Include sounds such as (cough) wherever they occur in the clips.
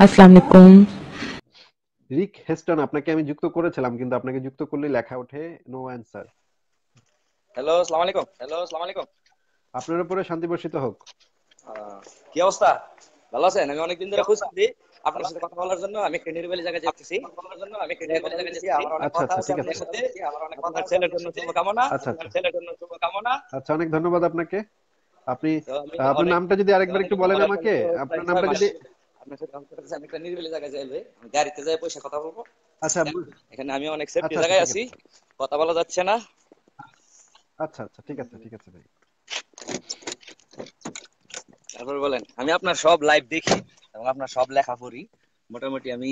রিক হেস্টন আপনাকে আমি যুক্ত করেছিলাম কিন্তু আপনাকে যুক্ত করলে লেখা ওঠে নো অ্যানসার হ্যালো আসসালামু আলাইকুম হ্যালো আসসালামু আলাইকুম আপনার উপরে শান্তি বর্ষিত হোক কি অবস্থা ভালো আছেন আমি ধরে আপনার সাথে কথা বলার জন্য আমি যাচ্ছি আচ্ছা, আচ্ছা, আছে আপনার ছেলের জন্য শুভকামনা ছেলের জন্য শুভকামনা আচ্ছা অনেক ধন্যবাদ আপনাকে আপনি আপনার নামটা যদি আরেকবার একটু বলেন আমাকে আপনার নামটা যদি আমি তারপর বলেন আমি আপনার সব লাইভ দেখি এবং আপনার সব লেখা পড়ি মোটামুটি আমি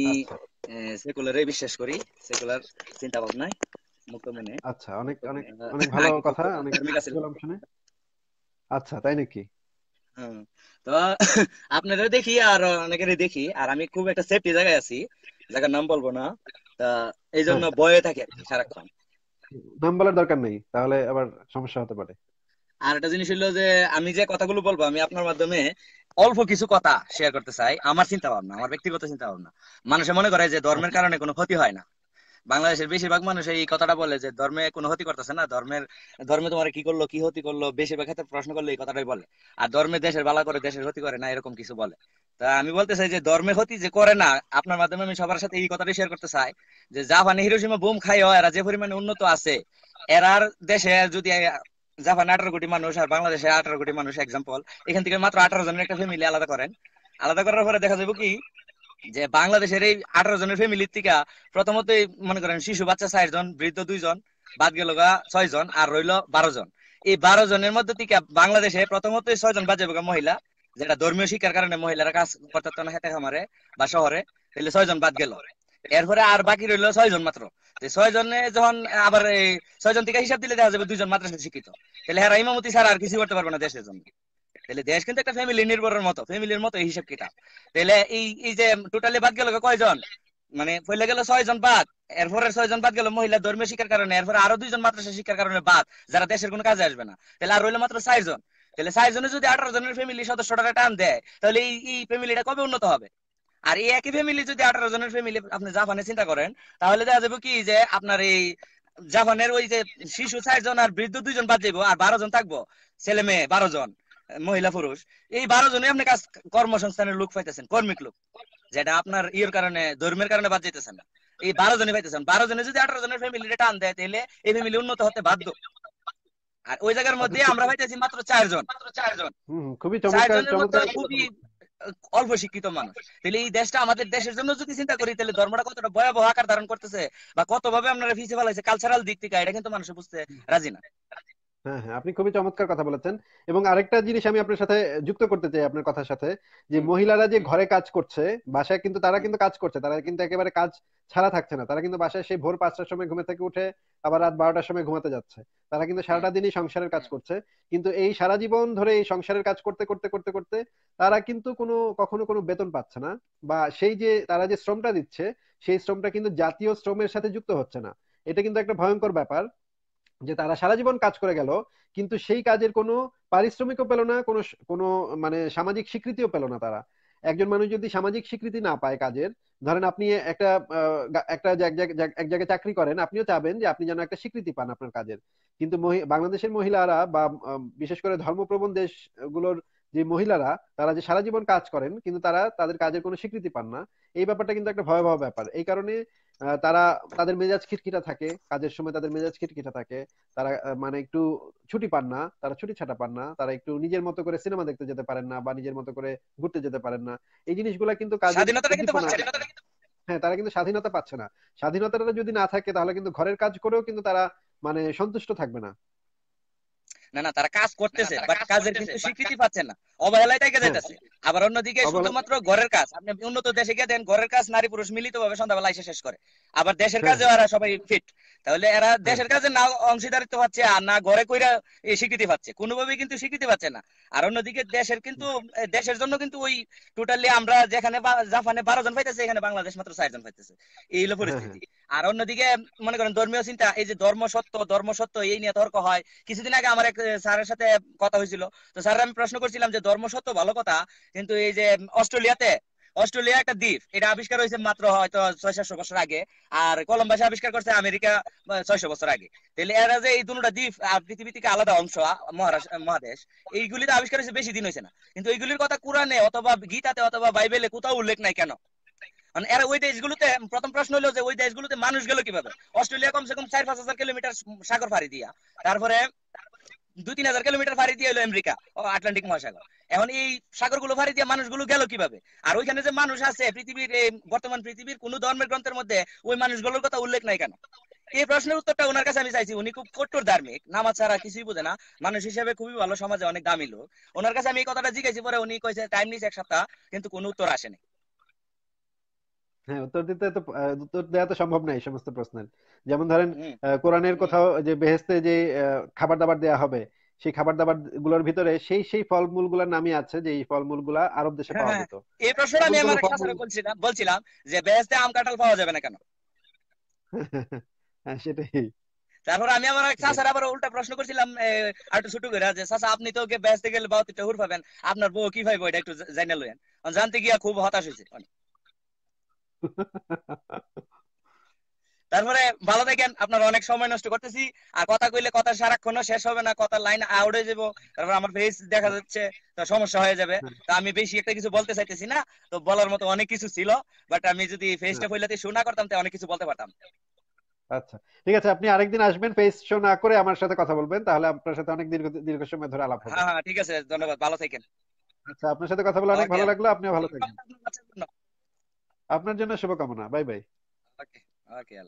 সেকুলারে আচ্ছা। বিশ্বাস করি সেকুলার চিন্তা ভাবনায় মুক্ত মনে আচ্ছা অনেক অনেক অনেক ভালো (laughs) কথা অনেক আচ্ছা তাই নাকি হ্যাঁ। তো (laughs) আপনারা দেখি আর অনেকের দেখি আর আমি খুব একটা সেফটি জায়গায় আছি জায়গার নাম বলবো না তা এই জন্য বয়ে আচ্ছা। থাকে সারাক্ষণ নাম বলার দরকার নেই তাহলে আবার সমস্যা হতে পারে আর একটা জিনিস হলো যে আমি যে কথাগুলো বলবো আমি আপনার মাধ্যমে অল্প কিছু কথা শেয়ার করতে চাই আমার চিন্তা ভাবনা আমার ব্যক্তিগত চিন্তা ভাবনা মানুষে মনে করে যে ধর্মের কারণে কোনো ক্ষতি হয় না বাংলাদেশের বেশিরভাগ মানুষ এই কথাটা বলে যে ধর্মে কোনো ক্ষতি করতেছে না ধর্মের ধর্মে তোমার কি করলো কি ক্ষতি করলো বেশিরভাগ ক্ষেত্রে প্রশ্ন করলে এই কথাটাই বলে আর ধর্মে দেশের ভালো করে দেশের ক্ষতি করে না এরকম কিছু বলে তা আমি বলতে চাই যে ধর্মে ক্ষতি যে করে না আপনার মাধ্যমে আমি সবার সাথে এই কথাটাই শেয়ার করতে চাই যে জাপানে হিরোসীমা বোম খাইও এরা যে পরিমাণে উন্নত আছে এরার দেশে যদি জাপানে আঠারো কোটি মানুষ আর বাংলাদেশে আঠারো কোটি মানুষ এক্সাম্পল এখান থেকে মাত্র আঠারো জনের একটা ফ্যামিলি আলাদা করেন আলাদা করার পরে দেখা যাবে কি যে বাংলাদেশের এই আঠারো জনের ফ্যামিলির থেকে প্রথমত মনে করেন শিশু বাচ্চা চার জন বৃদ্ধ দুইজন বাদ গেল ছয় জন আর রইল বারো জন এই বারো জনের মধ্যে থেকে বাংলাদেশে প্রথমত ছয় জন বাজে মহিলা যেটা ধর্মীয় শিক্ষার কারণে মহিলারা কাজ করতে না হেঁটে খামারে বা শহরে তাহলে ছয় জন বাদ গেল এরপরে আর বাকি রইল ছয় জন মাত্র ছয় জনে যখন আবার ছয় জন থেকে হিসাব দিলে দেখা যাবে দুইজন মাদ্রাসা শিক্ষিত তাহলে হ্যাঁ ইমামতি ছাড়া আর কিছু করতে পারবে না দেশের জন্য তাহলে দেশ কিন্তু একটা ফ্যামিলি নির্ভরের মতো ফ্যামিলির মতো এই হিসাব কিটা তাহলে এই এই যে টোটালি বাদ গেল কয়জন মানে পয়লা গেল ছয় জন বাদ এরপরে ছয় জন বাদ গেল মহিলা ধর্মীয় শিক্ষার কারণে এরপরে আরো দুইজন মাদ্রাসা শিক্ষার কারণে বাদ যারা দেশের কোনো কাজে আসবে না তাহলে আর রইলো মাত্র চার জন তাহলে চার জনে যদি আঠারো জনের ফ্যামিলি সদস্য টাকা টান দেয় তাহলে এই এই ফ্যামিলিটা কবে উন্নত হবে আর এই একই ফ্যামিলি যদি আঠারো জনের ফ্যামিলি আপনি জাপানে চিন্তা করেন তাহলে দেখা যাবে কি যে আপনার এই জাপানের ওই যে শিশু চারজন আর বৃদ্ধ দুইজন বাদ দিব আর বারো জন থাকবো ছেলে মেয়ে বারো জন মহিলা পুরুষ এই বারো জনই আপনি কাজ কর্মসংস্থানের লোক পাইতেছেন কর্মিক লোক যেটা আপনার ইয়ের কারণে ধর্মের কারণে বাদ যেতেছেন না এই বারো জনই পাইতেছেন বারো জনে যদি আঠারো জনের ফ্যামিলি টান দেয় তাহলে এই ফ্যামিলি উন্নত হতে বাধ্য আর ওই জায়গার মধ্যে আমরা পাইতেছি মাত্র চারজন চারজন খুবই অল্প শিক্ষিত মানুষ তাহলে এই দেশটা আমাদের দেশের জন্য যদি চিন্তা করি তাহলে ধর্মটা কতটা ভয়াবহ আকার ধারণ করতেছে বা কত ভাবে আপনারা ফিসে হয়েছে কালচারাল দিক থেকে এটা কিন্তু মানুষ বুঝতে রাজি না হ্যাঁ হ্যাঁ আপনি খুবই চমৎকার কথা বলেছেন এবং আরেকটা জিনিস আমি আপনার সাথে যুক্ত করতে চাই আপনার কথার সাথে যে মহিলারা যে ঘরে কাজ করছে বাসায় কিন্তু তারা কিন্তু কাজ করছে তারা কিন্তু একেবারে কাজ ছাড়া থাকছে না তারা কিন্তু বাসায় সেই ভোর পাঁচটার সময় ঘুমে থেকে উঠে আবার রাত বারোটার সময় ঘুমাতে যাচ্ছে তারা কিন্তু সারাটা দিনই সংসারের কাজ করছে কিন্তু এই সারা জীবন ধরে এই সংসারের কাজ করতে করতে করতে করতে তারা কিন্তু কোনো কখনো কোনো বেতন পাচ্ছে না বা সেই যে তারা যে শ্রমটা দিচ্ছে সেই শ্রমটা কিন্তু জাতীয় শ্রমের সাথে যুক্ত হচ্ছে না এটা কিন্তু একটা ভয়ঙ্কর ব্যাপার যে তারা সারা জীবন কাজ করে গেল কিন্তু সেই কাজের কোনো পারিশ্রমিকও পেল না কোনো কোনো মানে সামাজিক স্বীকৃতিও পেল না তারা একজন মানুষ যদি সামাজিক স্বীকৃতি না পায় কাজের ধরেন আপনি একটা একটা এক জায়গায় চাকরি করেন আপনিও চাবেন যে আপনি যেন একটা স্বীকৃতি পান আপনার কাজের কিন্তু বাংলাদেশের মহিলারা বা বিশেষ করে ধর্মপ্রবণ দেশগুলোর যে মহিলারা তারা যে সারা জীবন কাজ করেন কিন্তু তারা তাদের কাজের কোনো স্বীকৃতি পান না এই ব্যাপারটা কিন্তু একটা ভয়াবহ ব্যাপার এই কারণে তারা তাদের মেজাজ খিটখিটা থাকে কাজের সময় তাদের মেজাজ খিটখিটা থাকে তারা মানে একটু ছুটি পান না তারা ছুটি ছাটা পান না তারা একটু নিজের মতো করে সিনেমা দেখতে যেতে পারেন না বা নিজের মতো করে ঘুরতে যেতে পারেন না এই জিনিসগুলা কিন্তু হ্যাঁ তারা কিন্তু স্বাধীনতা পাচ্ছে না স্বাধীনতাটা যদি না থাকে তাহলে কিন্তু ঘরের কাজ করেও কিন্তু তারা মানে সন্তুষ্ট থাকবে না না না তারা কাজ করতেছে বাট কাজের কিন্তু স্বীকৃতি পাচ্ছে না অবহেলায় থেকে যাইতেছে আবার অন্যদিকে শুধুমাত্র ঘরের কাজ আপনি উন্নত দেশে গিয়ে দেন ঘরের কাজ নারী পুরুষ মিলিত ভাবে সন্ধ্যাবেলা এসে শেষ করে আবার দেশের হ্যাঁ। কাজে এরা সবাই ফিট তাহলে এরা হ্যাঁ। দেশের কাজে না অংশীদারিত্ব পাচ্ছে আর না ঘরে কইরা স্বীকৃতি পাচ্ছে কোনোভাবেই কিন্তু স্বীকৃতি পাচ্ছে না আর অন্যদিকে দেশের কিন্তু দেশের জন্য কিন্তু ওই টোটালি আমরা যেখানে জাপানে বারো জন পাইতেছে এখানে বাংলাদেশ মাত্র চারজন পাইতেছে এই হলো পরিস্থিতি হ্যাঁ, আর অন্যদিকে মনে করেন ধর্মীয় চিন্তা এই যে ধর্ম সত্য ধর্ম সত্য এই নিয়ে তর্ক হয় কিছুদিন আগে আমার এক স্যারের সাথে কথা হয়েছিল তো স্যার আমি প্রশ্ন করছিলাম যে ধর্ম সত্য ভালো কথা কিন্তু এই যে অস্ট্রেলিয়াতে অস্ট্রেলিয়া একটা দ্বীপ এটা আবিষ্কার হয়েছে মাত্র হয়তো ছয় সাতশো বছর আগে আর কলম্বাস আবিষ্কার করছে আমেরিকা ছয়শো বছর আগে তাহলে এরা যে এই দুটা দ্বীপ পৃথিবী থেকে আলাদা অংশ মহাদেশ এইগুলি তো আবিষ্কার হয়েছে বেশি দিন হয়েছে না কিন্তু এইগুলির কথা কোরআনে অথবা গীতাতে অথবা বাইবেলে কোথাও উল্লেখ নাই কেন কারণ এরা ওই দেশগুলোতে প্রথম প্রশ্ন হলো যে ওই দেশগুলোতে মানুষ গেল কিভাবে অস্ট্রেলিয়া কমসে কম চার পাঁচ হাজার কিলোমিটার সাগর ফাড়ি দিয়া তারপরে দুই তিন হাজার কিলোমিটার ফাড়ি দিয়ে এলো আমেরিকা আটলান্টিক মহাসাগর এখন এই সাগর গুলো ফাড়ি দিয়ে মানুষগুলো গেল কিভাবে আর ওইখানে যে মানুষ আছে পৃথিবীর বর্তমান পৃথিবীর কোন ধর্মের গ্রন্থের মধ্যে ওই মানুষগুলোর কথা উল্লেখ নাই কেন এই প্রশ্নের উত্তরটা ওনার কাছে আমি চাইছি উনি খুব কট্টর ধার্মিক নামাজ ছাড়া কিছুই বোঝে না মানুষ হিসেবে খুবই ভালো সমাজে অনেক দামি লোক ওনার কাছে আমি এই কথাটা জিজ্ঞাসি পরে উনি কয়েছে টাইম নিয়েছে এক সপ্তাহ কিন্তু কোনো উত্তর আসেনি হ্যাঁ উত্তর দিতে তো উত্তর দেওয়া তো সম্ভব সমস্ত প্রশ্নের যেমন ধরেন কোরআনের কোথাও যে বেহেস্তে যে খাবার দাবার হবে সেই খাবার দাবার গুলোর ভিতরে সেই সেই ফলমূল গুলার নামই আছে যে এই ফলমূল গুলা আরব দেশে হ্যাঁ, পাওয়া হ্যাঁ। যেত এই আমি আমার কাছে বলছিলাম যে বেহেস্তে আম কাঁঠাল পাওয়া যাবে না কেন (laughs) হ্যাঁ সেটাই তারপর আমি আমার এক আবার উল্টা প্রশ্ন করছিলাম একটু ছোট করে যে আপনি তো ওকে বেচতে গেলে বাউতিটা হুর পাবেন আপনার বউ কি ভাবে এটা একটু জানিয়ে লইয়েন জানতে গিয়া খুব হতাশ হয়েছে অনেক তারপরে ভালো দেখেন আপনারা অনেক সময় নষ্ট করতেছি আর কথা কইলে কথা সারাক্ষণ শেষ হবে না কথা লাইন আউট হয়ে যাবো তারপর আমার ফেস দেখা যাচ্ছে তো সমস্যা হয়ে যাবে হ্যাঁ। তো আমি বেশি একটা কিছু বলতে চাইতেছি না তো বলার মতো অনেক কিছু ছিল বাট আমি যদি ফেসটা ফইলাতে শো না করতাম তাহলে অনেক কিছু বলতে পারতাম আচ্ছা ঠিক আছে আপনি আরেকদিন আসবেন ফেস শো না করে আমার সাথে কথা বলবেন তাহলে আপনার সাথে অনেক দীর্ঘ দীর্ঘ সময় ধরে আলাপ হবে হ্যাঁ হ্যাঁ ঠিক আছে ধন্যবাদ ভালো থাকেন আচ্ছা আপনার সাথে কথা বলে অনেক ভালো লাগলো আপনিও ভালো থাকবেন আপনার জন্য শুভকামনা বাই বাই ওকে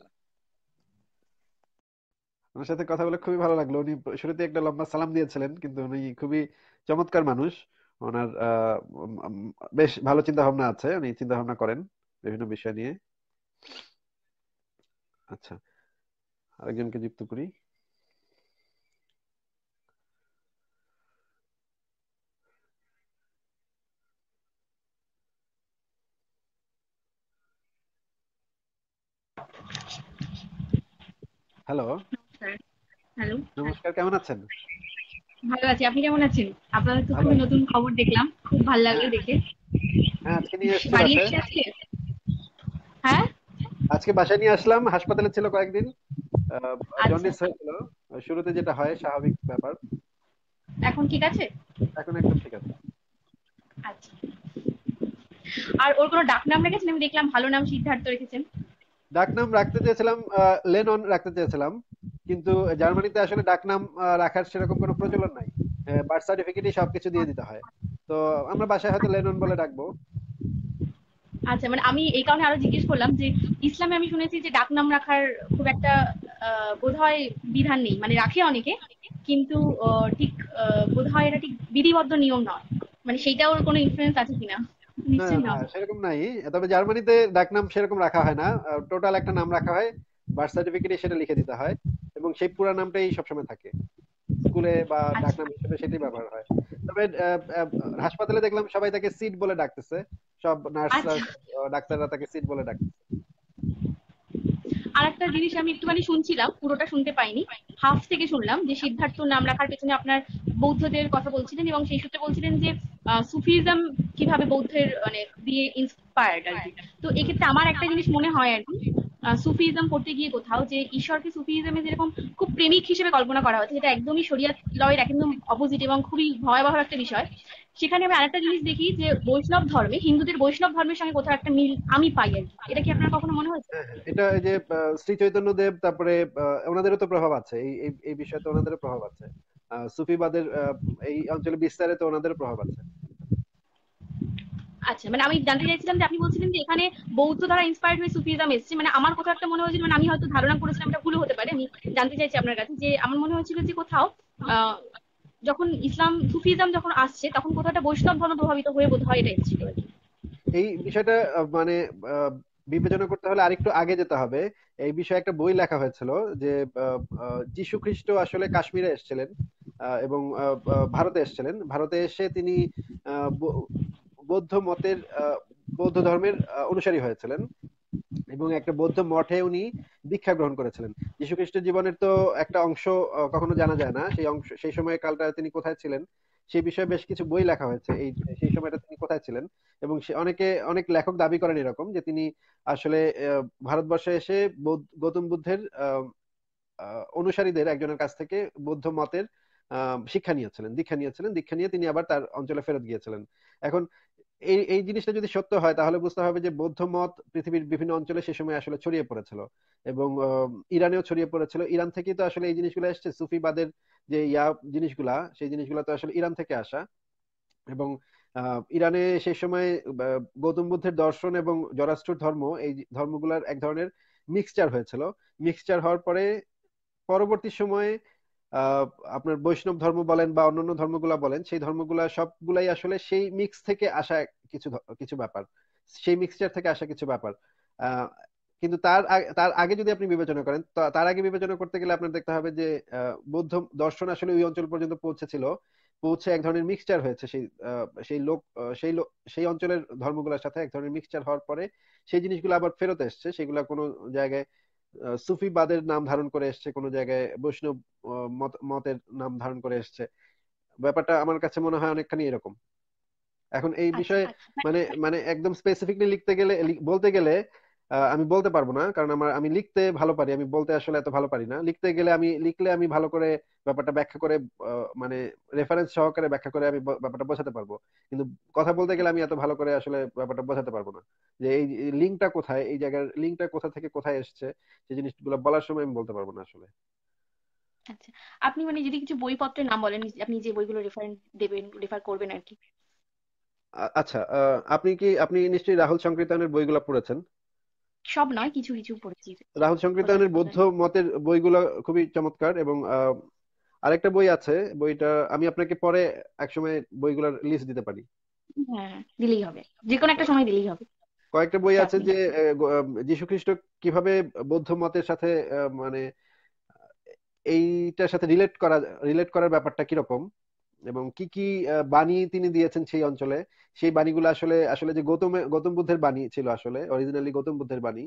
সাথে কথা বলে খুবই ভালো লাগলো উনি শুরুতে একটা লম্বা সালাম দিয়েছিলেন কিন্তু উনি খুবই চমৎকার মানুষ ওনার বেশ ভালো চিন্তা ভাবনা আছে উনি চিন্তা ভাবনা করেন বিভিন্ন বিষয় নিয়ে আচ্ছা আরেকজনকে যুক্ত করি হ্যালো হ্যালো নমস্কার কেমন আছেন ভালো আছি আপনি কেমন আছেন আপনাদের তো খুব নতুন খবর দেখলাম খুব ভালো লাগলো দেখে হ্যাঁ আজকে নিয়ে এসেছি হ্যাঁ আজকে বাসায় নিয়ে আসলাম হাসপাতালে ছিল কয়েকদিন আচ্ছা। জন্ডিস হয়েছিল শুরুতে যেটা হয় স্বাভাবিক ব্যাপার এখন ঠিক আছে এখন একদম ঠিক আছে আচ্ছা আর ওর কোনো ডাক নাম রেখেছেন আমি দেখলাম ভালো নাম সিদ্ধার্থ রেখেছেন ডাকনাম রাখতে চেয়েছিলাম লেনন রাখতে চেয়েছিলাম কিন্তু জার্মানিতে আসলে ডাকনাম রাখার সেরকম কোনো প্রচলন নাই বার্থ হ্যাঁ, সার্টিফিকেটই সবকিছু দিয়ে দিতে হয় তো আমরা বাসায় হয়তো লেনন বলে ডাকবো আচ্ছা মানে আমি এই কারণে আরো জিজ্ঞেস করলাম যে ইসলামে আমি শুনেছি যে ডাকনাম রাখার খুব একটা বোধহয় বিধান নেই মানে রাখে অনেকে কিন্তু ঠিক বোধহয় এটা ঠিক বিধিবদ্ধ নিয়ম নয় মানে সেইটাও কোনো ইনফ্লুয়েন্স আছে কিনা সেরকম নাই তবে জার্মানিতে নাম সেরকম রাখা হয় না টোটাল একটা নাম রাখা হয় বার্থ সার্টিফিকেটে সেটা লিখে দিতে হয় এবং সেই পুরো নামটাই সবসময় থাকে স্কুলে বা আচ্ছা। ডাক নাম হিসেবে সেটাই ব্যবহার হয় তবে হাসপাতালে দেখলাম সবাই তাকে সিট বলে ডাকতেছে সব নার্স আচ্ছা। ডাক্তাররা তাকে সিট বলে ডাকতেছে আরেকটা জিনিস আমি একটুখানি শুনছিলাম পুরোটা শুনতে পাইনি হাফ থেকে শুনলাম যে সিদ্ধার্থ নাম রাখার পেছনে আপনার বৌদ্ধদের কথা বলছিলেন এবং সেই সূত্রে বলছিলেন যে সুফিজম কিভাবে বৌদ্ধের মানে দিয়ে ইন্সপায়ার্ড আর কি তো এক্ষেত্রে আমার একটা জিনিস মনে হয় আর কি সুফিজম করতে গিয়ে কোথাও যে ঈশ্বরকে সুফিজমে যেরকম খুব প্রেমিক হিসেবে কল্পনা করা হচ্ছে যেটা একদমই শরিয়া লয়ের একদম অপোজিট এবং খুবই ভয়াবহ একটা বিষয় সেখানে আমি আরেকটা জিনিস দেখি যে বৈষ্ণব ধর্মে হিন্দুদের বৈষ্ণব ধর্মের সঙ্গে কোথাও একটা মিল আমি পাই আর এটা কি আপনার কখনো মনে হয়েছে হ্যাঁ, হ্যাঁ। এটা যে শ্রী চৈতন্য দেব তারপরে ওনাদেরও তো প্রভাব আছে এই এই বিষয়ে তো ওনাদেরও প্রভাব আছে সুফিবাদের এই অঞ্চলে বিস্তারে তো ওনাদের প্রভাব আছে আচ্ছা মানে আমি জানতে চাইছিলাম যে আপনি বলছিলেন যে এখানে বৌদ্ধ দ্বারা ইন্সপায়ার হয়ে সুফিজম এসেছে মানে আমার কোথাও একটা মনে হয়েছিল মানে আমি হয়তো ধারণা করেছিলাম এটা ভুল হতে পারে আমি জানতে চাইছি আপনার কাছে যে আমার মনে হয়েছিল যে কোথাও আহ যখন ইসলাম সুফিজম যখন আসছে তখন কোথাও একটা বৈষ্ণব ধর্ম প্রভাবিত হয়ে বোধ হয় এটাই ছিল এই বিষয়টা মানে বিবেচনা করতে হলে আরেকটু আগে যেতে হবে এই বিষয়ে একটা বই লেখা হয়েছিল যে যীশু খ্রিস্ট আসলে কাশ্মীরে এসেছিলেন এবং ভারতে এসেছিলেন ভারতে এসে তিনি বৌদ্ধ মতের বৌদ্ধ ধর্মের অনুসারী হয়েছিলেন এবং একটা বৌদ্ধ মঠে উনি দীক্ষা গ্রহণ করেছিলেন যীশু খ্রিস্টের জীবনের তো একটা অংশ কখনো জানা যায় না সেই অংশ সেই সময় কালটা তিনি কোথায় ছিলেন সেই বিষয়ে বেশ কিছু বই লেখা হয়েছে এই সেই সময়টা তিনি কোথায় ছিলেন এবং সে অনেকে অনেক লেখক দাবি করেন এরকম যে তিনি আসলে ভারতবর্ষে এসে গৌতম বুদ্ধের অনুসারীদের একজনের কাছ থেকে বৌদ্ধ মতের শিক্ষা নিয়েছিলেন দীক্ষা নিয়েছিলেন দীক্ষা নিয়ে তিনি আবার তার অঞ্চলে ফেরত গিয়েছিলেন এখন এই এই জিনিসটা যদি সত্য হয় তাহলে বুঝতে হবে যে বৌদ্ধ মত পৃথিবীর বিভিন্ন অঞ্চলে সে সময় আসলে ছড়িয়ে পড়েছিল এবং ইরানেও ছড়িয়ে পড়েছিল ইরান থেকেই তো আসলে এই জিনিসগুলো এসছে সুফিবাদের যে ইয়া জিনিসগুলা সেই জিনিসগুলো তো আসলে ইরান থেকে আসা এবং ইরানে সেই সময় গৌতম বুদ্ধের দর্শন এবং জরাষ্ট্র ধর্ম এই ধর্মগুলার এক ধরনের মিক্সচার হয়েছিল মিক্সচার হওয়ার পরে পরবর্তী সময়ে আপনার বৈষ্ণব ধর্ম বলেন বা অন্যান্য ধর্মগুলো বলেন সেই ধর্মগুলো সবগুলাই আসলে সেই মিক্স থেকে আসা কিছু কিছু ব্যাপার সেই মিক্সচার থেকে আসা কিছু ব্যাপার কিন্তু তার তার আগে যদি আপনি বিবেচনা করেন তার আগে বিবেচনা করতে গেলে আপনার দেখতে হবে যে বৌদ্ধ দর্শন আসলে ওই অঞ্চল পর্যন্ত পৌঁছেছিল পৌঁছে এক ধরনের মিক্সচার হয়েছে সেই সেই লোক সেই সেই অঞ্চলের ধর্মগুলোর সাথে এক ধরনের মিক্সচার হওয়ার পরে সেই জিনিসগুলো আবার ফেরত এসছে সেগুলো কোনো জায়গায় সুফিবাদের নাম ধারণ করে এসছে কোনো জায়গায় বৈষ্ণব মতের নাম ধারণ করে এসছে ব্যাপারটা আমার কাছে মনে হয় অনেকখানি এরকম এখন এই আচ্ছা, বিষয়ে আচ্ছা, মানে, মানে, মানে মানে একদম স্পেসিফিকলি লিখতে গেলে বলতে গেলে আমি বলতে পারবো না কারণ আমার আমি লিখতে ভালো পারি আমি বলতে আসলে এত ভালো পারি না লিখতে গেলে আমি লিখলে আমি ভালো করে ব্যাপারটা ব্যাখ্যা করে মানে রেফারেন্স সহকারে ব্যাখ্যা করে আমি ব্যাপারটা বোঝাতে পারবো কিন্তু কথা বলতে গেলে আমি এত ভালো করে আসলে ব্যাপারটা বোঝাতে পারবো না যে এই লিঙ্কটা কোথায় এই জায়গার লিঙ্কটা কোথা থেকে কোথায় এসছে সেই জিনিসগুলো বলার সময় আমি বলতে পারবো না আসলে আচ্ছা আপনি মানে যদি কিছু বইপত্রের নাম বলেন আপনি যে বইগুলো রেফারেন্স দেবেন রেফার করবেন আর কি আচ্ছা আপনি কি আপনি নিশ্চয়ই রাহুল সংকীর্তনের বইগুলো পড়েছেন সব নয় কিছু কিছু পড়েছি রাহুল সংকীর্তনের বৌদ্ধ মতের বইগুলো খুবই চমৎকার এবং আরেকটা বই আছে বইটা আমি আপনাকে পরে একসময় বইগুলোর লিস্ট দিতে পারি হ্যাঁ দিলেই হবে যে কোনো একটা সময় দিলেই হবে কয়েকটা বই আছে যে যীশু খ্রিস্ট কিভাবে বৌদ্ধ মতের সাথে মানে এইটার সাথে রিলেট করা রিলেট করার ব্যাপারটা কিরকম এবং কি কি বাণী তিনি দিয়েছেন সেই অঞ্চলে সেই বাণীগুলো আসলে আসলে যে গৌতম গৌতম বুদ্ধের বাণী ছিল আসলে অরিজিনালি গৌতম বুদ্ধের বাণী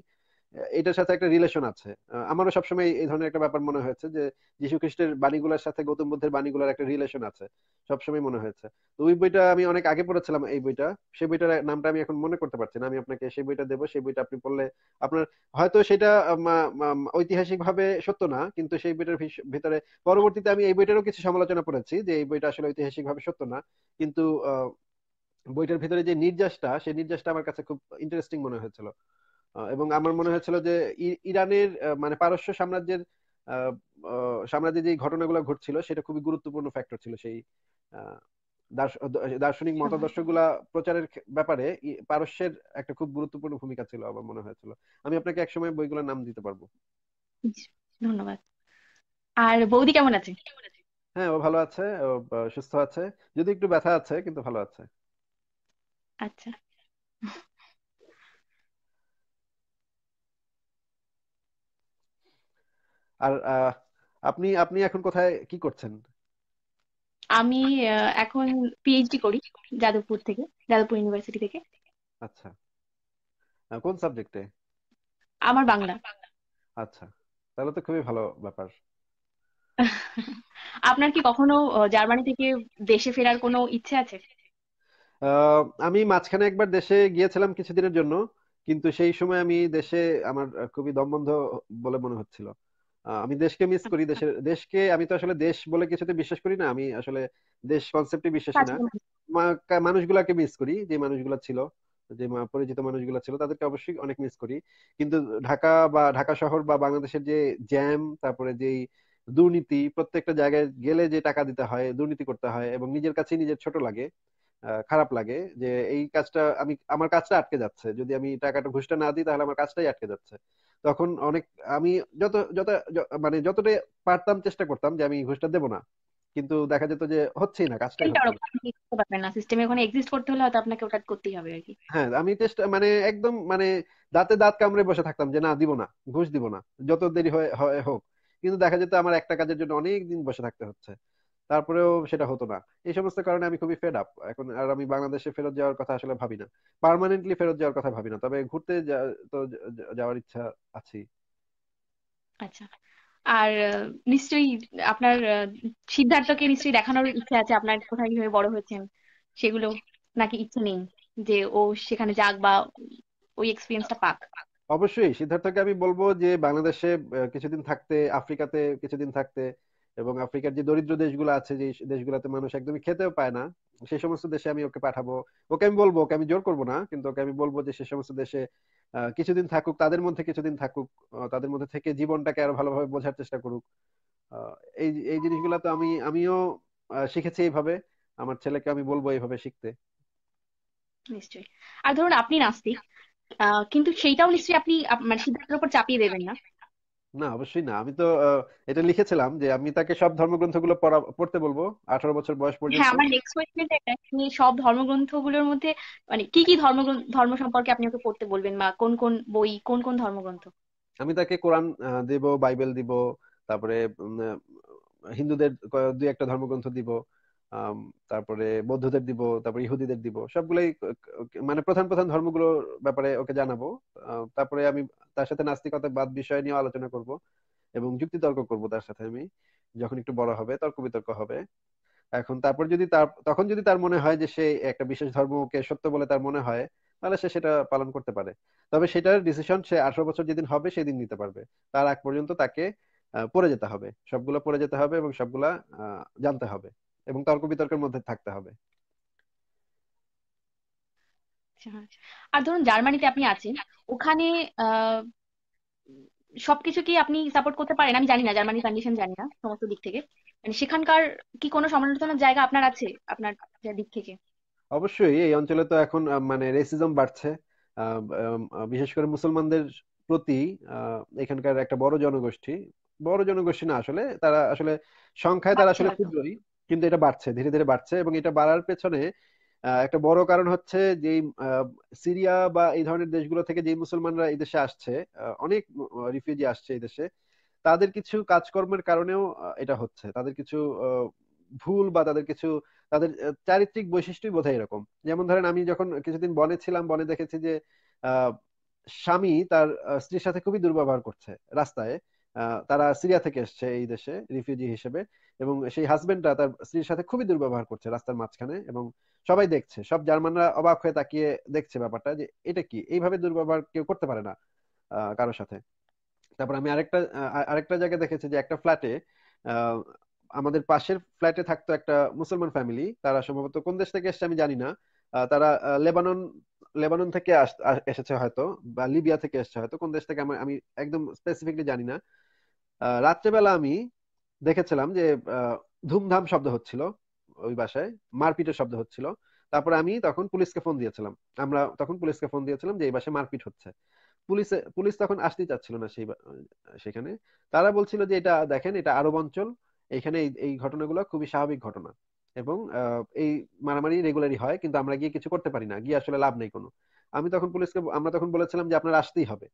এটার সাথে একটা রিলেশন আছে আমারও সবসময় এই ধরনের একটা ব্যাপার মনে হয়েছে যে যীশু খ্রিস্টের বাণীগুলোর সাথে গৌতম বুদ্ধের বাণীগুলোর একটা রিলেশন আছে সবসময় মনে হয়েছে তো ওই বইটা আমি অনেক আগে পড়েছিলাম এই বইটা সেই বইটার নামটা আমি এখন মনে করতে পারছি না আমি আপনাকে সেই বইটা দেবো সেই বইটা আপনি পড়লে আপনার হয়তো সেটা ঐতিহাসিক ভাবে সত্য না কিন্তু সেই বইটার ভিতরে পরবর্তীতে আমি এই বইটারও কিছু সমালোচনা পড়েছি যে এই বইটা আসলে ঐতিহাসিক ভাবে সত্য না কিন্তু বইটার ভিতরে যে নির্যাসটা সেই নির্যাসটা আমার কাছে খুব ইন্টারেস্টিং মনে হয়েছিল এবং আমার মনে হয়েছিল যে ইরানের মানে পারস্য সাম্রাজ্যের সাম্রাজ্যের যে ঘটনাগুলো ঘটছিল সেটা খুবই গুরুত্বপূর্ণ ফ্যাক্টর ছিল সেই দার্শনিক মতাদর্শ প্রচারের ব্যাপারে পারস্যের একটা খুব গুরুত্বপূর্ণ ভূমিকা ছিল আমার মনে হয়েছিল আমি আপনাকে একসময় বইগুলোর নাম দিতে পারবো ধন্যবাদ আর বৌদি কেমন আছে হ্যাঁ ও ভালো আছে ও সুস্থ আছে যদি একটু ব্যথা আছে কিন্তু ভালো আছে আচ্ছা আর আপনি আপনি এখন কোথায় কি করছেন আমি এখন পিএইচডি করি যাদবপুর থেকে যাদবপুর ইউনিভার্সিটি থেকে আচ্ছা কোন সাবজেক্টে আমার বাংলা আচ্ছা তাহলে তো খুবই ভালো ব্যাপার (laughs) আপনার কি কখনো জার্মানি থেকে দেশে ফেরার কোনো ইচ্ছে আছে আমি মাঝখানে একবার দেশে গিয়েছিলাম কিছুদিনের জন্য কিন্তু সেই সময় আমি দেশে আমার খুবই দমবন্ধ বলে মনে হচ্ছিল আমি দেশকে মিস করি দেশের দেশকে আমি তো আসলে দেশ বলে কিছুতে বিশ্বাস করি না আমি আসলে দেশ কনসেপ্টে বিশ্বাস না মানুষগুলাকে মিস করি যে মানুষগুলো ছিল যে পরিচিত মানুষগুলো ছিল তাদেরকে অবশ্যই অনেক মিস করি কিন্তু ঢাকা বা ঢাকা শহর বা বাংলাদেশের যে জ্যাম তারপরে যেই দুর্নীতি প্রত্যেকটা জায়গায় গেলে যে টাকা দিতে হয় দুর্নীতি করতে হয় এবং নিজের কাছে নিজের ছোট লাগে খারাপ লাগে যে এই কাজটা আমি আমার কাজটা আটকে যাচ্ছে যদি আমি টাকাটা ঘুষটা না দিই তাহলে আমার কাজটাই আটকে যাচ্ছে তখন অনেক আমি যত যত মানে যতটাই পারতাম চেষ্টা করতাম যে আমি ঘুষটা দেবো না কিন্তু দেখা যেত যে হচ্ছেই না কাজটা হ্যাঁ আমি চেষ্টা মানে একদম মানে দাঁতে দাঁত কামড়ে বসে থাকতাম যে না দিব না ঘুষ দিব না যত দেরি হয় হোক কিন্তু দেখা যেত আমার একটা কাজের জন্য অনেক দিন বসে থাকতে হচ্ছে তারপরেও সেটা হতো না এই সমস্ত কারণে আমি খুবই ফেড আপ এখন আর আমি বাংলাদেশে ফেরত যাওয়ার কথা আসলে ভাবি না পার্মানেন্টলি ফেরত যাওয়ার কথা ভাবি না তবে ঘুরতে তো যাওয়ার ইচ্ছা আছে আচ্ছা আর নিশ্চয়ই আপনার সিদ্ধার্থকে নিশ্চয়ই দেখানোর ইচ্ছে আছে আপনার কোথায় কিভাবে বড় হয়েছেন সেগুলো নাকি ইচ্ছে নেই যে ও সেখানে যাক বা ওই এক্সপিরিয়েন্সটা পাক অবশ্যই সিদ্ধার্থকে আমি বলবো যে বাংলাদেশে কিছুদিন থাকতে আফ্রিকাতে কিছুদিন থাকতে এবং আফ্রিকার যে দরিদ্র দেশগুলো আছে যে দেশগুলোতে মানুষ একদমই খেতেও পায় না সে সমস্ত দেশে আমি ওকে পাঠাবো ওকে আমি বলবো ওকে আমি জোর করবো না কিন্তু ওকে আমি বলবো যে সে সমস্ত দেশে কিছুদিন থাকুক তাদের মধ্যে কিছুদিন থাকুক তাদের মধ্যে থেকে জীবনটাকে আরো ভালোভাবে বোঝার চেষ্টা করুক এই এই জিনিসগুলো তো আমি আমিও শিখেছি এইভাবে আমার ছেলেকে আমি বলবো এইভাবে শিখতে নিশ্চয়ই আর ধরুন আপনি নাস্তিক কিন্তু সেইটাও নিশ্চয়ই আপনি মানে সিদ্ধান্তের উপর চাপিয়ে দেবেন না না অবশ্যই না আমি তো এটা লিখেছিলাম যে আমি তাকে সব ধর্মগ্রন্থগুলো পড়তে বলবো আঠারো বছর বয়স পর্যন্ত হ্যাঁ আমার নেক্সট কোয়েশ্চেন এটা আপনি সব ধর্মগ্রন্থগুলোর মধ্যে মানে কি কি ধর্ম ধর্ম সম্পর্কে আপনি ওকে পড়তে বলবেন বা কোন কোন বই কোন কোন ধর্মগ্রন্থ আমি তাকে কোরআন দিব বাইবেল দিব তারপরে হিন্দুদের দুই একটা ধর্মগ্রন্থ দিব তারপরে বৌদ্ধদের দিব তারপরে ইহুদিদের দিব সবগুলোই মানে প্রধান প্রধান ধর্মগুলো ব্যাপারে ওকে জানাবো তারপরে আমি তার সাথে বাদ বিষয় নিয়ে আলোচনা করব এবং যুক্তি তর্ক করব তার সাথে আমি যখন একটু বড় হবে তর্ক বিতর্ক হবে এখন তারপর যদি তার তখন যদি তার মনে হয় যে সে একটা বিশেষ ধর্মকে সত্য বলে তার মনে হয় তাহলে সে সেটা পালন করতে পারে তবে সেটার ডিসিশন সে আঠারো বছর যেদিন হবে সেদিন নিতে পারবে তার আগ পর্যন্ত তাকে পড়ে যেতে হবে সবগুলো পড়ে যেতে হবে এবং সবগুলা জানতে হবে এবং তর্ক বিতর্কের মধ্যে থাকতে হবে আর ধরুন জার্মানিতে আপনি আছেন ওখানে সবকিছু কি আপনি সাপোর্ট করতে পারেন আমি জানি না জার্মানির কন্ডিশন জানি না সমস্ত দিক থেকে মানে সেখানকার কি কোনো সমালোচনার জায়গা আপনার আছে আপনার দিক থেকে অবশ্যই এই অঞ্চলে তো এখন মানে রেসিজম বাড়ছে বিশেষ করে মুসলমানদের প্রতি এখানকার একটা বড় জনগোষ্ঠী বড় জনগোষ্ঠী না আসলে তারা আসলে সংখ্যায় তারা আসলে ক্ষুদ্রই কিন্তু এটা বাড়ছে ধীরে ধীরে বাড়ছে এবং এটা বাড়ার পেছনে একটা বড় কারণ হচ্ছে যে সিরিয়া বা এই ধরনের দেশগুলো থেকে যে মুসলমানরা এই দেশে আসছে অনেক রিফিউজি আসছে এই দেশে তাদের কিছু কাজকর্মের কারণেও এটা হচ্ছে তাদের কিছু ভুল বা তাদের কিছু তাদের চারিত্রিক বৈশিষ্ট্যই বোধহয় এরকম যেমন ধরেন আমি যখন কিছুদিন বনে ছিলাম বনে দেখেছি যে স্বামী তার স্ত্রীর সাথে খুবই দুর্ব্যবহার করছে রাস্তায় তারা সিরিয়া থেকে এসছে এই দেশে রিফিউজি হিসেবে এবং সেই হাজবেন্ডরা তার স্ত্রীর সাথে খুবই দুর্ব্যবহার করছে রাস্তার মাঝখানে এবং সবাই দেখছে সব জার্মানরা অবাক হয়ে তাকিয়ে দেখছে ব্যাপারটা যে এটা কি এইভাবে দুর্ব্যবহার কেউ করতে পারে না কারোর সাথে তারপর আমি আরেকটা আরেকটা জায়গায় দেখেছি যে একটা ফ্ল্যাটে আমাদের পাশের ফ্ল্যাটে থাকতো একটা মুসলমান ফ্যামিলি তারা সম্ভবত কোন দেশ থেকে এসছে আমি জানি না তারা লেবানন লেবানন থেকে এসেছে হয়তো বা লিবিয়া থেকে এসেছে হয়তো কোন দেশ থেকে আমি একদম স্পেসিফিকলি জানি না রাত্রেবেলা আমি দেখেছিলাম যে ধুমধাম শব্দ হচ্ছিল ওই বাসায় মারপিটের শব্দ হচ্ছিল তারপরে আমি তখন পুলিশকে ফোন দিয়েছিলাম আমরা তখন পুলিশকে ফোন দিয়েছিলাম যে এই বাসায় মারপিট হচ্ছে পুলিশে পুলিশ তখন আসতে চাচ্ছিল না সেই সেখানে তারা বলছিল যে এটা দেখেন এটা আরব অঞ্চল এখানে এই ঘটনাগুলো খুবই স্বাভাবিক ঘটনা এবং এই মারামারি রেগুলারই হয় কিন্তু আমরা গিয়ে কিছু করতে পারি না গিয়ে আসলে লাভ নেই কোনো আমি তখন পুলিশকে আমরা তখন বলেছিলাম যে আপনার আসতেই হবে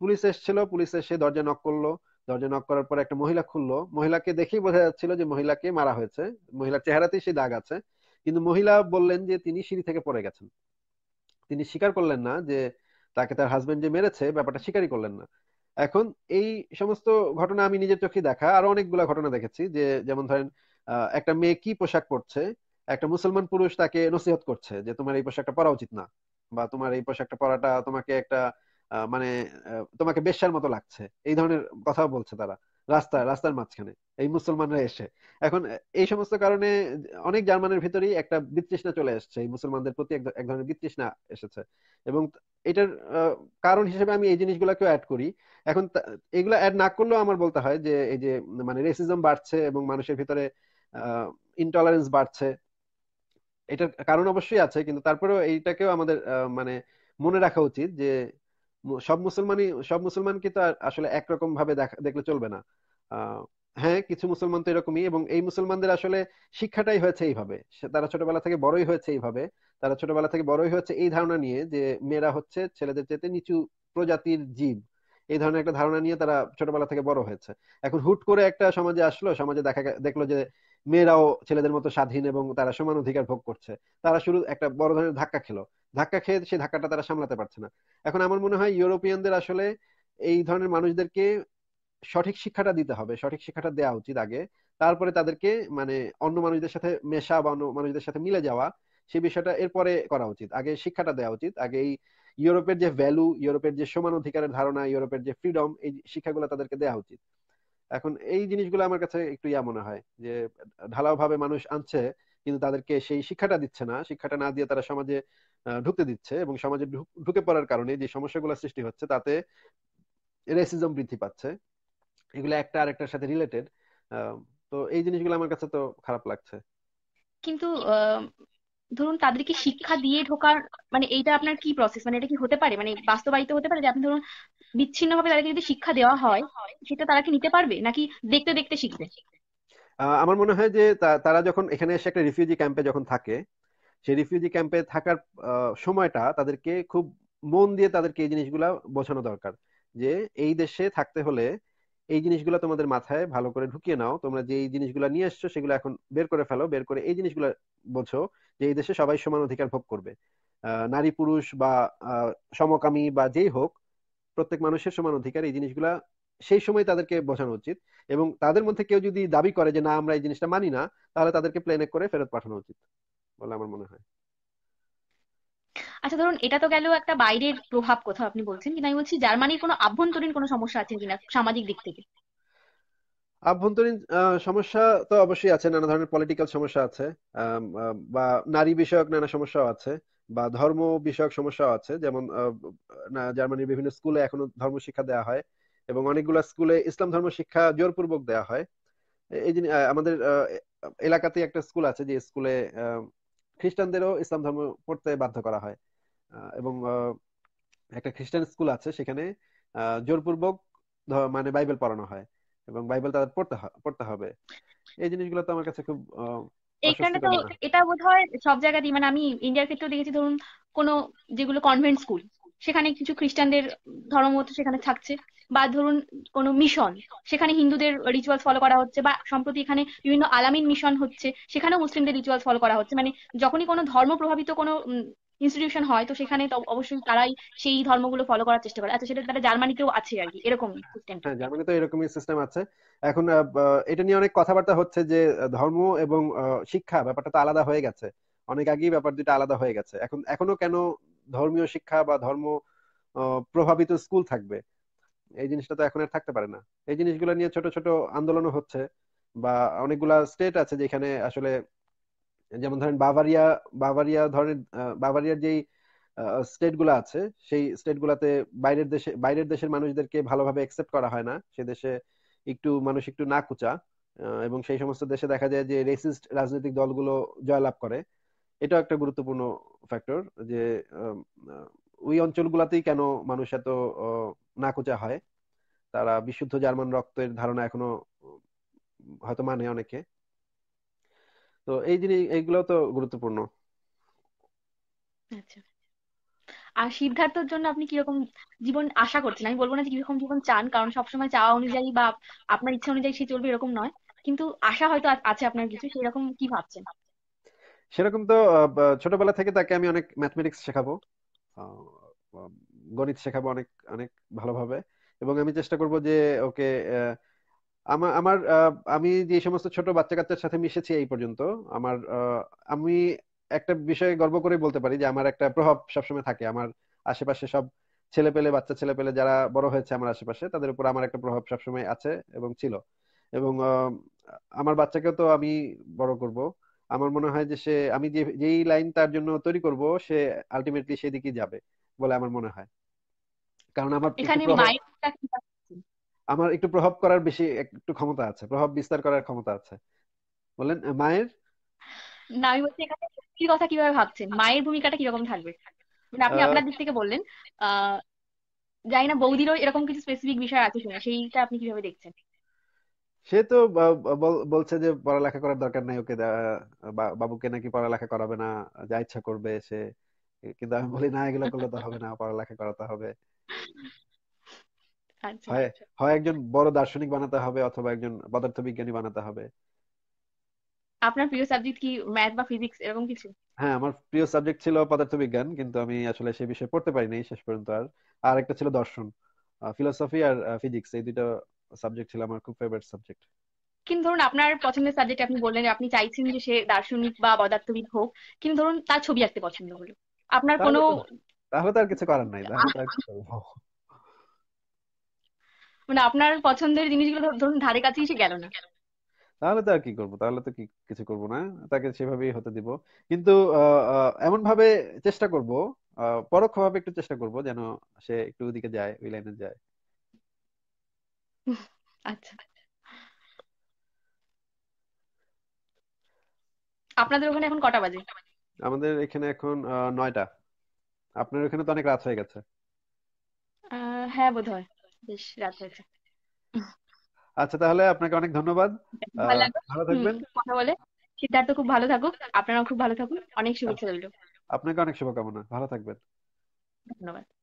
পুলিশ এসেছিল পুলিশ এসে দরজা নক করলো দরজা নক করার পর একটা মহিলা খুললো মহিলাকে দেখেই বোঝা যাচ্ছিল যে মহিলাকে মারা হয়েছে মহিলার চেহারাতেই সে দাগ আছে কিন্তু মহিলা বললেন যে তিনি সিঁড়ি থেকে পড়ে গেছেন তিনি স্বীকার করলেন না যে তাকে তার হাজবেন্ড যে মেরেছে ব্যাপারটা স্বীকারই করলেন না এখন এই সমস্ত ঘটনা আমি নিজের চোখে দেখা আরো অনেকগুলো ঘটনা দেখেছি যে যেমন ধরেন একটা মেয়ে কি পোশাক পরছে একটা মুসলমান পুরুষ তাকে নসিহত করছে যে তোমার এই পোশাকটা পরা উচিত না বা তোমার এই পোশাকটা পরাটা তোমাকে একটা মানে তোমাকে বেশ্যার মতো লাগছে এই ধরনের কথা বলছে তারা রাস্তায় রাস্তার মাঝখানে এই মুসলমানরা এসে এখন এই সমস্ত কারণে অনেক জার্মানের ভিতরেই একটা বিতৃষ্ণা চলে এসছে এই মুসলমানদের প্রতি এক ধরনের বিতৃষ্ণা এসেছে এবং এটার কারণ হিসেবে আমি এই জিনিসগুলোকেও অ্যাড করি এখন এগুলো অ্যাড না করলেও আমার বলতে হয় যে এই যে মানে রেসিজম বাড়ছে এবং মানুষের ভিতরে ইনটলারেন্স বাড়ছে এটার কারণ অবশ্যই আছে কিন্তু তারপরেও এইটাকেও আমাদের মানে মনে রাখা উচিত যে সব মুসলমানই সব মুসলমানকে তো আসলে একরকম ভাবে দেখলে চলবে না হ্যাঁ কিছু মুসলমান তো এরকমই এবং এই মুসলমানদের আসলে শিক্ষাটাই হয়েছে এইভাবে তারা ছোটবেলা থেকে বড়ই হয়েছে এইভাবে তারা ছোটবেলা থেকে বড়ই হয়েছে এই ধারণা নিয়ে যে মেয়েরা হচ্ছে ছেলেদের চেয়ে নিচু প্রজাতির জীব এই ধরনের একটা ধারণা নিয়ে তারা ছোটবেলা থেকে বড় হয়েছে এখন হুট করে একটা সমাজে আসলো সমাজে দেখা দেখলো যে মেয়েরাও ছেলেদের মতো স্বাধীন এবং তারা সমান অধিকার ভোগ করছে তারা শুরু একটা বড় ধরনের ধাক্কা খেলো ধাক্কা খেয়ে সেই ধাক্কাটা তারা সামলাতে পারছে না এখন আমার মনে হয় ইউরোপিয়ানদের আসলে এই ধরনের মানুষদেরকে সঠিক শিক্ষাটা দিতে হবে সঠিক শিক্ষাটা দেওয়া উচিত আগে তারপরে তাদেরকে মানে অন্য মানুষদের সাথে মেশা বা অন্য মানুষদের সাথে মিলে যাওয়া সেই বিষয়টা এরপরে করা উচিত আগে শিক্ষাটা দেওয়া উচিত আগে এই ইউরোপের যে ভ্যালু ইউরোপের যে সমান অধিকারের ধারণা ইউরোপের যে ফ্রিডম এই শিক্ষাগুলো তাদেরকে দেওয়া উচিত এখন এই জিনিসগুলো আমার কাছে একটু ইয়া মনে হয় যে ঢালাও ভাবে মানুষ আনছে কিন্তু তাদেরকে সেই শিক্ষাটা দিচ্ছে না শিক্ষাটা না দিয়ে তারা সমাজে ঢুকতে দিচ্ছে এবং সমাজে ঢুকে পড়ার কারণে যে সমস্যাগুলো সৃষ্টি হচ্ছে তাতে রেসিজম বৃদ্ধি পাচ্ছে এগুলো একটা আরেকটার সাথে রিলেটেড তো এই জিনিসগুলো আমার কাছে তো খারাপ লাগছে কিন্তু ধরুন তাদেরকে হ্যাঁ, শিক্ষা দিয়ে ঢোকার মানে এইটা আপনার কি প্রসেস মানে এটা কি হতে পারে মানে বাস্তবায়িত হতে পারে যে আপনি ধরুন বিচ্ছিন্ন ভাবে তাদেরকে যদি শিক্ষা দেওয়া হয় সেটা তারা কি নিতে পারবে নাকি দেখতে দেখতে শিখবে আমার মনে হয় যে তারা যখন এখানে এসে একটা রিফিউজি ক্যাম্পে যখন থাকে সেই রিফিউজি ক্যাম্পে থাকার সময়টা তাদেরকে খুব মন দিয়ে তাদেরকে এই জিনিসগুলা বোঝানো দরকার যে এই দেশে থাকতে হলে এই জিনিসগুলো তোমাদের মাথায় ভালো করে ঢুকিয়ে নাও তোমরা যে এই জিনিসগুলো নিয়ে এসছো সেগুলো এখন বের করে ফেলো বের করে এই জিনিসগুলো বলছো যে এই দেশে সবাই সমান অধিকার ভোগ করবে নারী পুরুষ বা সমকামী বা যেই হোক প্রত্যেক মানুষের সমান অধিকার এই জিনিসগুলা সেই সময় তাদেরকে বোঝানো উচিত এবং তাদের মধ্যে কেউ যদি দাবি করে যে না আমরা এই জিনিসটা মানি না তাহলে তাদেরকে প্লেনে করে ফেরত পাঠানো উচিত বলে আমার মনে হয় আচ্ছা ধরুন এটা তো গেল একটা বাইরের প্রভাব কোথাও আপনি বলছেন কিন্তু আমি বলছি জার্মানির কোনো আভ্যন্তরীণ কোনো সমস্যা আছে কিনা সামাজিক দিক থেকে আভ্যন্তরীণ সমস্যা তো অবশ্যই আছে নানা ধরনের পলিটিক্যাল সমস্যা আছে বা নারী বিষয়ক নানা সমস্যাও আছে বা ধর্ম বিষয়ক সমস্যাও আছে যেমন জার্মানির বিভিন্ন স্কুলে এখনো ধর্ম শিক্ষা দেওয়া হয় এবং অনেকগুলো স্কুলে ইসলাম ধর্ম শিক্ষা জোরপূর্বক দেওয়া হয় এই আমাদের এলাকাতে একটা স্কুল আছে যে স্কুলে খ্রিস্টানদেরও ইসলাম ধর্ম পড়তে বাধ্য করা হয় এবং একটা খ্রিস্টান স্কুল আছে সেখানে জোরপূর্বক মানে বাইবেল পড়ানো হয় এবং বাইবেল তাদের পড়তে পড়তে হবে এই জিনিসগুলো তো আমার কাছে খুব এইখানে তো এটা বোধ হয় সব জায়গাতেই মানে আমি ইন্ডিয়ার ক্ষেত্রে দেখেছি ধরুন কোনো যেগুলো কনভেন্ট স্কুল সেখানে কিছু খ্রিস্টানদের ধর্মমত সেখানে থাকছে বা ধরুন কোনো মিশন সেখানে হিন্দুদের রিচুয়ালস ফলো করা হচ্ছে বা সম্প্রতি এখানে বিভিন্ন আলামিন মিশন হচ্ছে সেখানে মুসলিমদের রিচুয়ালস ফলো করা হচ্ছে মানে যখনই কোনো ধর্ম প্রভাবিত কোনো ইনস্টিটিউশন হয় তো সেখানে অবশ্যই তারাই সেই ধর্মগুলো ফলো করার চেষ্টা করে আচ্ছা সেটা তারা জার্মানিতেও আছে আর কি এরকম সিস্টেম হ্যাঁ, এরকমই সিস্টেম আছে এখন এটা নিয়ে অনেক কথাবার্তা হচ্ছে যে ধর্ম এবং শিক্ষা ব্যাপারটা তো আলাদা হয়ে গেছে অনেক আগেই ব্যাপার আলাদা হয়ে গেছে এখন এখনো কেন ধর্মীয় শিক্ষা বা ধর্ম প্রভাবিত স্কুল থাকবে এই জিনিসটা তো এখন আর থাকতে পারে না এই জিনিসগুলো নিয়ে ছোট ছোট আন্দোলনও হচ্ছে বা অনেকগুলা স্টেট আছে যেখানে আসলে যেমন ধরেন বাবারিয়া বাবারিয়া ধরনের বাবারিয়ার যেই স্টেট গুলা আছে সেই স্টেট গুলাতে বাইরের দেশে বাইরের দেশের মানুষদেরকে ভালোভাবে একসেপ্ট করা হয় না সে দেশে একটু মানুষ একটু না কুচা এবং সেই সমস্ত দেশে দেখা যায় যে রেসিস্ট রাজনৈতিক দলগুলো জয়লাভ করে এটা একটা গুরুত্বপূর্ণ ফ্যাক্টর যে ওই অঞ্চলগুলাতেই কেন মানুষ এত নাকোচা হয় তারা বিশুদ্ধ জার্মান রক্তের ধারণা এখনো হয়তো মানে অনেকে তো এই জিনিস এইগুলো তো গুরুত্বপূর্ণ আচ্ছা। আর সিদ্ধার্থর জন্য আপনি কিরকম জীবন আশা করছেন আমি বলবো না যে কিরকম জীবন চান কারণ সবসময় চাওয়া অনুযায়ী বা আপনার ইচ্ছা অনুযায়ী সে চলবে এরকম নয় কিন্তু আশা হয়তো আছে আপনার কিছু সেরকম কি ভাবছেন সেরকম তো ছোটবেলা থেকে তাকে আমি অনেক ম্যাথমেটিক্স শেখাবো গণিত শেখাবো অনেক অনেক ভালোভাবে এবং আমি চেষ্টা করব যে ওকে আমার আমার আমি যে সমস্ত ছোট বাচ্চা কাচ্চার সাথে মিশেছি এই পর্যন্ত আমার আমি একটা বিষয়ে গর্ব করে বলতে পারি যে আমার একটা প্রভাব সবসময় থাকে আমার আশেপাশে সব ছেলে পেলে বাচ্চা ছেলে পেলে যারা বড় হয়েছে আমার আশেপাশে তাদের উপর আমার একটা প্রভাব সবসময় আছে এবং ছিল এবং আমার বাচ্চাকেও তো আমি বড় করব আমার মনে হয় যে সে আমি যেই লাইন তার জন্য তৈরি করব সে আলটিমেটলি সেদিকে যাবে বলে আমার মনে হয় কারণ আমার এখানে আমার একটু প্রভাব করার বেশি একটু ক্ষমতা আছে প্রভাব বিস্তার করার ক্ষমতা আছে বলেন মায়ের না আমি বলছি এখানে কি কথা কিভাবে ভাবছেন মায়ের ভূমিকাটা কিরকম থাকবে মানে আপনি আপনার দিক থেকে বললেন আহ জানি না বৌদিরও এরকম কিছু স্পেসিফিক বিষয় আছে শুনে সেইটা আপনি কিভাবে দেখছেন সে তো বলছে যে পড়ালেখা করার দরকার নাই ওকে বাবুকে নাকি পড়ালেখা করাবে না যা ইচ্ছা করবে সে কিন্তু আমি বলি না এগুলো করলে তো হবে না পড়ালেখা করাতে হবে আচ্ছা, আচ্ছা। হয় একজন বড় দার্শনিক বানাতে হবে অথবা একজন পদার্থবিজ্ঞানী বানাতে হবে আপনার প্রিয় সাবজেক্ট কি ম্যাথ বা ফিজিক্স এরকম কিছু হ্যাঁ আমার প্রিয় সাবজেক্ট ছিল পদার্থবিজ্ঞান কিন্তু আমি আসলে সেই বিষয়ে পড়তে পারিনি শেষ পর্যন্ত আর আর একটা ছিল দর্শন ফিলোসফি আর ফিজিক্স এই দুটো সাবজেক্ট ছিল আমার খুব ফেভারিট সাবজেক্ট কিন্তু ধরুন আপনার পছন্দের সাবজেক্ট আপনি বললেন আপনি চাইছেন যে সে দার্শনিক বা পদার্থবিদ হোক কিন্তু ধরুন তার ছবি আঁকতে পছন্দ হলো আপনার কোনো তাহলে তার কিছু করার নাই মানে আপনার পছন্দের জিনিসগুলো ধরুন ধারে কাছে এসে গেল না তাহলে তো আর কি করবো তাহলে তো কিছু করবো না তাকে সেভাবেই হতে দিব কিন্তু এমন ভাবে চেষ্টা করবো পরোক্ষ ভাবে একটু চেষ্টা করবো যেন সে একটু ওদিকে যায় ওই লাইনে যায় আচ্ছা আপনাদের ওখানে এখন কটা বাজে আমাদের এখানে এখন নয়টা আপনার ওখানে তো অনেক রাত হয়ে গেছে হ্যাঁ বোধ হয় বেশ রাত হয়েছে আচ্ছা তাহলে আপনাকে অনেক ধন্যবাদ ভালো থাকবেন কথা বলে সিদ্ধার্থ খুব ভালো থাকুক আপনারাও খুব ভালো থাকুন অনেক শুভেচ্ছা রইল আপনাকে অনেক শুভকামনা ভালো থাকবেন ধন্যবাদ